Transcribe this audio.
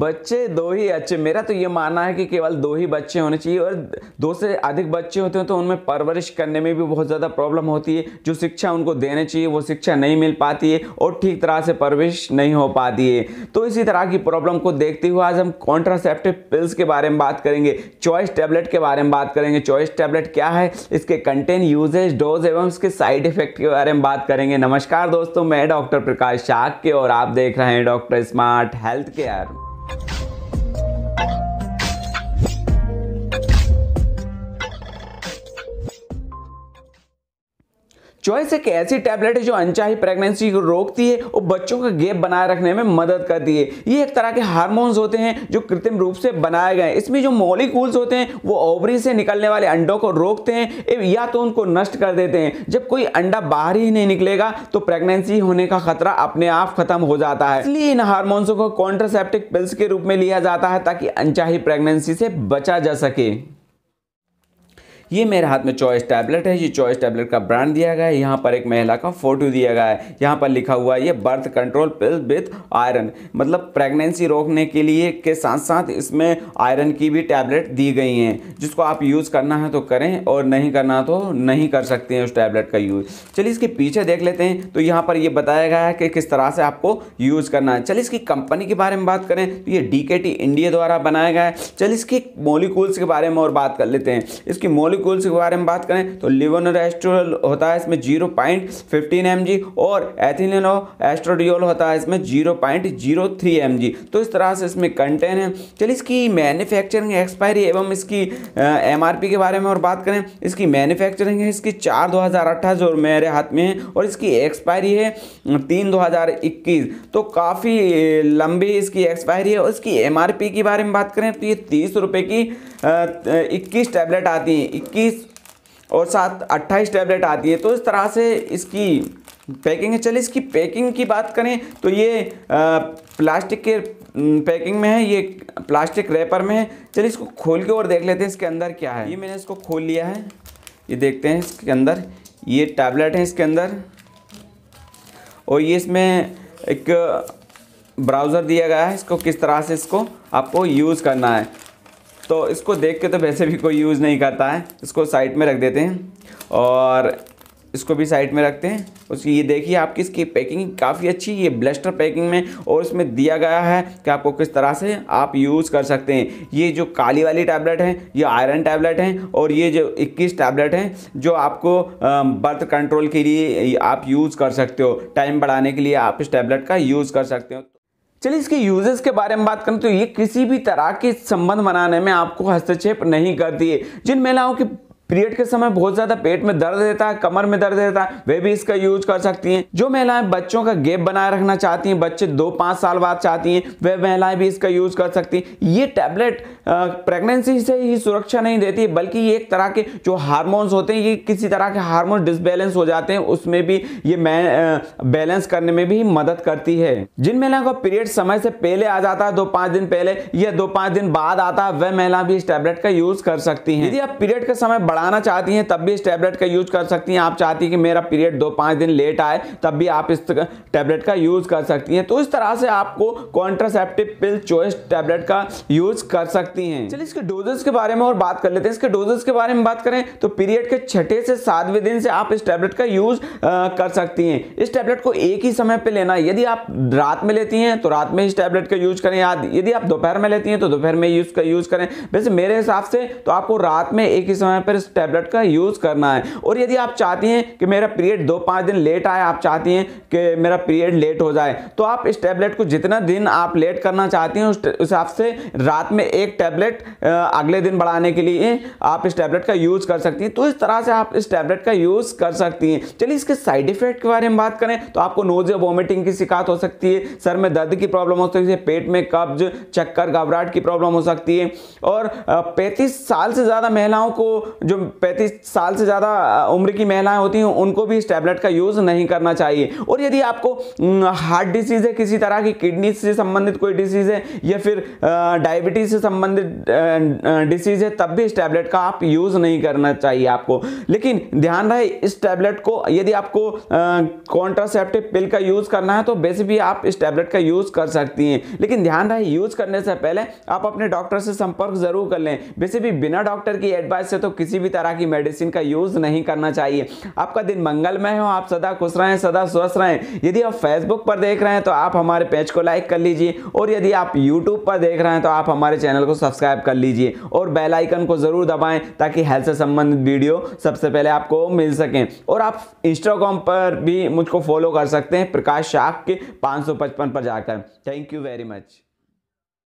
बच्चे दो ही अच्छे मेरा तो ये मानना है कि केवल दो ही बच्चे होने चाहिए और दो से अधिक बच्चे होते हैं तो उनमें परवरिश करने में भी बहुत ज़्यादा प्रॉब्लम होती है जो शिक्षा उनको देने चाहिए वो शिक्षा नहीं मिल पाती है और ठीक तरह से परवरिश नहीं हो पाती है तो इसी तरह की प्रॉब्लम को देखते हुए आज हम कॉन्ट्रासेप्टिव पिल्स के बारे में बात करेंगे चॉइस टैबलेट के बारे में बात करेंगे चॉइस टैबलेट क्या है इसके कंटेंट यूजेज डोज एवं इसके साइड इफेक्ट के बारे में बात करेंगे नमस्कार दोस्तों मैं डॉक्टर प्रकाश शाक के और आप देख रहे हैं doctor smart health care choice एक ऐसी टैबलेट है जो अनचाही प्रेगनेंसी को रोकती है और बच्चों का गैप बनाए रखने में मदद करती है ये एक तरह के हार्मोन्स होते हैं जो कृत्रिम रूप से बनाए गए हैं इसमें जो मॉलिकूल्स होते हैं वो ओवरी से निकलने वाले अंडों को रोकते हैं या तो उनको नष्ट कर देते हैं जब कोई अंडा बाहर ही नहीं निकलेगा तो प्रेगनेंसी होने का खतरा अपने आप खत्म हो जाता है इसलिए इन हारमोन्सों को कॉन्ट्रासेप्टिक पिल्स के रूप में लिया जाता है ताकि अनचाही प्रेगनेंसी से बचा जा सके ये मेरे हाथ में चॉइस टैबलेट है ये चॉइस टैबलेट का ब्रांड दिया गया है यहाँ पर एक महिला का फोटो दिया गया है यहाँ पर लिखा हुआ है ये birth control pill with iron मतलब प्रेगनेंसी रोकने के लिए के साथ साथ इसमें आयरन की भी टैबलेट दी गई हैं जिसको आप यूज़ करना है तो करें और नहीं करना तो नहीं कर सकते हैं उस टैबलेट का यूज़ चलिए इसके पीछे देख लेते हैं तो यहाँ पर ये बताया गया है कि किस तरह से आपको यूज़ करना है चलिए इसकी कंपनी के बारे में बात करें तो ये डी इंडिया द्वारा बनाया गया है चलिए इसके मोलिकूल्स के बारे में और बात कर लेते हैं इसकी मोलिक मोलिकुल्स के बारे में बात करें तो लिवोनो एस्ट्रोल होता है इसमें zero point fifteen M G और एथिलिनो एस्ट्रोडियोल होता है इसमें zero point zero three M G तो इस तरह से इसमें कंटेन है चलिए इसकी मैन्युफैक्चरिंग एक्सपायरी एवं इसकी एम आर पी के बारे में और बात करें इसकी मैन्युफैक्चरिंग है इसकी चार दो हज़ार अट्ठाईस और मेरे हाथ में है और इसकी एक्सपायरी है तीन दो हज़ार इक्कीस तो काफ़ी लंबी इसकी एक्सपायरी है और इसकी एम आर पी के बारे में बात करें तो ये तीस रुपये की इक्कीस टैबलेट आती हैं इक्कीस और साथ अट्ठाईस टैबलेट आती है तो इस तरह से इसकी पैकिंग है चलिए इसकी पैकिंग की बात करें तो ये आ, प्लास्टिक के पैकिंग में है ये प्लास्टिक रैपर में है चलिए इसको खोल के और देख लेते हैं इसके अंदर क्या है ये मैंने इसको खोल लिया है ये देखते हैं इसके अंदर ये टैबलेट है इसके अंदर और ये इसमें एक ब्राउज़र दिया गया है इसको किस तरह से इसको आपको यूज़ करना है तो इसको देख के तो वैसे भी कोई यूज़ नहीं करता है इसको साइड में रख देते हैं और इसको भी साइड में रखते हैं उसकी ये देखिए आपकी इसकी पैकिंग काफ़ी अच्छी ये ब्लस्टर पैकिंग में और इसमें दिया गया है कि आपको किस तरह से आप यूज़ कर सकते हैं ये जो काली वाली टैबलेट है ये आयरन टैबलेट है और ये जो 21 टैबलेट हैं जो आपको बर्थ कंट्रोल के लिए आप यूज़ कर सकते हो टाइम बढ़ाने के लिए आप इस टैबलेट का यूज़ कर सकते हो चलिए इसके यूजर्स के बारे में बात करें तो ये किसी भी तरह के संबंध बनाने में आपको हस्तक्षेप नहीं करती है जिन महिलाओं के पीरियड के समय बहुत ज्यादा पेट में दर्द रहता है कमर में दर्द रहता है वे भी इसका यूज कर सकती हैं जो महिलाएं बच्चों का गेप बनाए रखना चाहती हैं बच्चे दो पांच साल बाद चाहती हैं वह महिलाएं भी इसका यूज कर सकती हैं ये टैबलेट प्रेगनेंसी से ही सुरक्षा नहीं देती बल्कि ये एक तरह के जो हारमोन्स होते हैं ये किसी तरह के हारमोन डिसबैलेंस हो जाते हैं उसमें भी ये बैलेंस करने में भी मदद करती है जिन महिलाओं का पीरियड समय से पहले आ जाता है दो पांच दिन पहले या दो पांच दिन बाद आता है वह महिला भी इस टैबलेट का यूज कर सकती है यदि आप पीरियड का समय बढ़ा बढ़ाना चाहती हैं तब भी इस टैबलेट का यूज कर सकती हैं आप चाहती हैं कि मेरा पीरियड दो पाँच दिन लेट आए तब भी आप इस टैबलेट का यूज कर सकती हैं तो इस तरह से आपको कॉन्ट्रासेप्टिव पिल चॉइस टैबलेट का यूज कर सकती हैं चलिए इसके डोजेस के बारे में और बात कर लेते हैं इसके डोजेस के बारे में बात करें तो पीरियड के छठे से सातवें दिन से आप इस टैबलेट का यूज कर सकती हैं इस टैबलेट को एक ही समय पर लेना यदि आप रात में लेती हैं तो रात में इस टैबलेट का यूज करें याद यदि आप दोपहर में लेती हैं तो दोपहर में यूज का यूज करें वैसे मेरे हिसाब से तो आपको रात में एक ही समय पर इस टैबलेट का यूज़ करना है और यदि आप चाहती हैं कि मेरा पीरियड दो पाँच दिन लेट आए आप चाहती हैं कि मेरा पीरियड लेट हो जाए तो आप इस टैबलेट को जितना दिन आप लेट करना चाहती हैं उस हिसाब से रात में एक टैबलेट अगले दिन बढ़ाने के लिए आप इस टैबलेट का यूज़ कर सकती हैं तो इस तरह से आप इस टैबलेट का यूज़ कर सकती हैं चलिए इसके साइड इफेक्ट के बारे में बात करें तो आपको या वॉमिटिंग की शिकायत हो सकती है सर में दर्द की प्रॉब्लम हो सकती है पेट में कब्ज चक्कर घबराहट की प्रॉब्लम हो सकती है और पैंतीस साल से ज़्यादा महिलाओं को जो पैंतीस साल से ज़्यादा उम्र की महिलाएं होती हैं उनको भी इस टैबलेट का यूज़ नहीं करना चाहिए और यदि आपको हार्ट डिसीज़ है किसी तरह की किडनी से संबंधित कोई डिसीज़ है या फिर डायबिटीज़ से संबंधित डिसीज़ है तब भी इस टैबलेट का आप यूज़ नहीं करना चाहिए आपको लेकिन ध्यान रहे इस टैबलेट को यदि आपको कॉन्ट्रासेप्टिव पिल का यूज़ करना है तो वैसे भी आप इस टैबलेट का यूज़ कर सकती हैं लेकिन ध्यान रहे यूज़ करने से पहले आप अपने डॉक्टर से संपर्क ज़रूर कर लें वैसे भी बिना डॉक्टर की एडवाइस से तो किसी भी तरह की मेडिसिन का यूज़ नहीं करना चाहिए आपका दिन मंगलमय हो आप सदा खुश रहें सदा स्वस्थ रहें यदि आप फेसबुक पर देख रहे हैं तो आप हमारे पेज को लाइक कर लीजिए और यदि आप यूट्यूब पर देख रहे हैं तो आप हमारे चैनल को सब्सक्राइब कर लीजिए और बेल आइकन को ज़रूर दबाएं ताकि हेल्थ से संबंधित वीडियो सबसे पहले आपको मिल सके और आप इंस्टाग्राम पर भी मुझको फॉलो कर सकते हैं प्रकाश शाह के पाँच पर जाकर थैंक यू वेरी मच